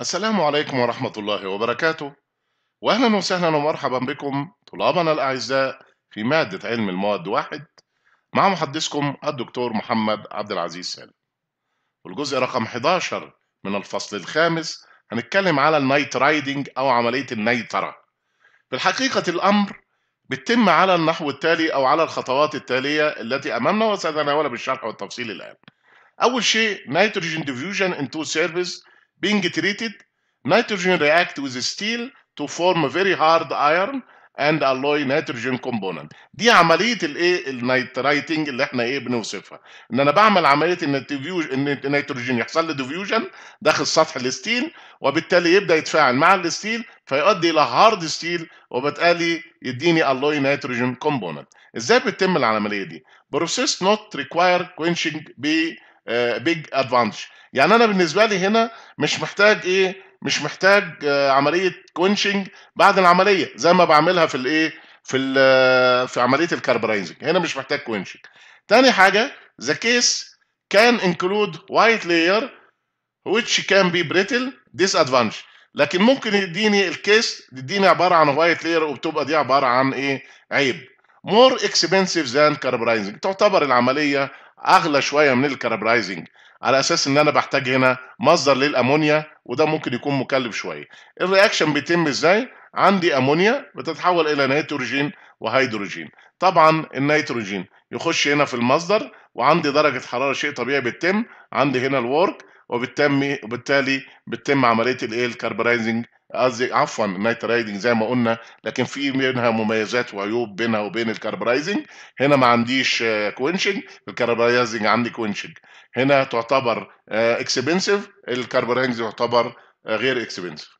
السلام عليكم ورحمة الله وبركاته وأهلا وسهلا ومرحبا بكم طلابنا الأعزاء في مادة علم المواد واحد مع محدثكم الدكتور محمد عبد العزيز سالم والجزء رقم 11 من الفصل الخامس هنتكلم على النايت رايدنج أو عملية النيترة في الحقيقة الأمر بتتم على النحو التالي أو على الخطوات التالية التي أمامنا وسأتناولها بالشرح والتفصيل الآن أول شيء نيتروجين ديفيوجن انتو سيرفيس being treated, nitrogen react with steel to form very hard iron and alloy nitrogen component دي عمليه الايه النيترايتنج اللي احنا ايه بنوصفها ان انا بعمل عمليه ان النيتروجين يحصل له ديفيوجن داخل سطح الستيل وبالتالي يبدا يتفاعل مع الستيل فيؤدي الى هارد ستيل وبالتالي يديني alloy nitrogen component ازاي بتتم العمليه دي بروسيس نوت ريكواير كوينشنج ب بيج ادفانتج يعني انا بالنسبه لي هنا مش محتاج ايه مش محتاج آه، عمليه كونشنج بعد العمليه زي ما بعملها في الايه في آه، في عمليه الكاربرايزنج هنا مش محتاج كونشنج تاني حاجه كيس كان انكلود وايت white ويتش which can be brittle disadvantage لكن ممكن يديني الكيس يديني عباره عن وايت لاير وبتبقى دي عباره عن ايه عيب more expensive than carburizing تعتبر العمليه اغلى شويه من الكربرايزنج على اساس ان انا بحتاج هنا مصدر للامونيا وده ممكن يكون مكلف شويه الرياكشن بيتم ازاي عندي امونيا بتتحول الى نيتروجين وهيدروجين طبعا النيتروجين يخش هنا في المصدر وعندي درجه حراره شيء طبيعي بتتم عندي هنا الورك وبالتالي بتتم عمليه الايه الكربرايزنج قصدي عفوا النايت رايدنج زي ما قلنا لكن في منها مميزات وعيوب بينها وبين الكاربرايزنج هنا ما عنديش كوينشنج آه، الكاربرايزنج عندي كوينشنج هنا تعتبر اكسبنسيف آه، الكاربرايزنج يعتبر آه، غير اكسبنسيف